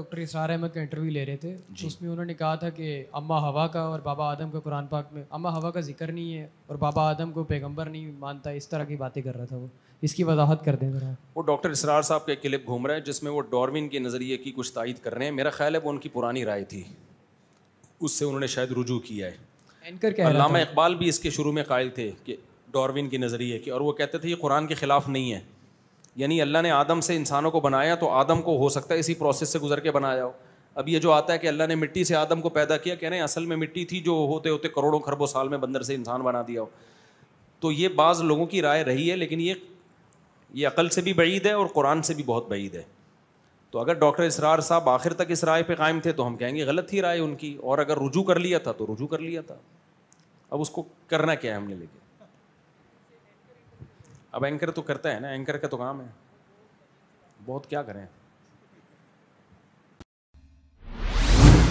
doctor इसरार अहमद का interview ले रहे थे तो उसमें उन्होंने कहा था कि अम्मा हवा का और बाबा आदम का कुरान पाक में अम्मा हवा का जिक्र नहीं है और बाबा आदम को पैगंबर नहीं मानता इस तरह की बातें कर रहा था वो इसकी वजाहत कर दें जरा वो डॉक्टर इसरार साहब का एक क्लिप घूम रहा है जिसमें वो डॉर्विन के नज़रिए की कुछ तायद कर रहे हैं मेरा ख्याल है वो उनकी पुरानी राय थी उससे उन्होंने शायद रुजू किया है एंकर अलामा इकबाल भी इसके शुरू में कायल थे कि डॉर्विन के नज़रिए की और वो कहते थे ये कुरान के ख़िलाफ़ नहीं है यानी अल्लाह ने आदम से इंसानों को बनाया तो आदम को हो सकता है इसी प्रोसेस से गुजर के बनाया हो अब ये जो आता है कि अल्लाह ने मिट्टी से आदम को पैदा किया कह रहे हैं असल में मिट्टी थी जो होते होते करोड़ों खरबों साल में बंदर से इंसान बना दिया हो तो ये बाज़ लोगों की राय रही है लेकिन ये ये अकल से भी बईद है और कुरान से भी बहुत बईद है तो अगर डॉक्टर इसरार साहब आखिर तक इस राय पर कायम थे तो हम कहेंगे गलत थी राय उनकी और अगर रुजू कर लिया था तो रुजू कर लिया था अब उसको करना क्या है हमने लेके अब एंकर तो करता है ना एंकर का तो काम है बहुत क्या करें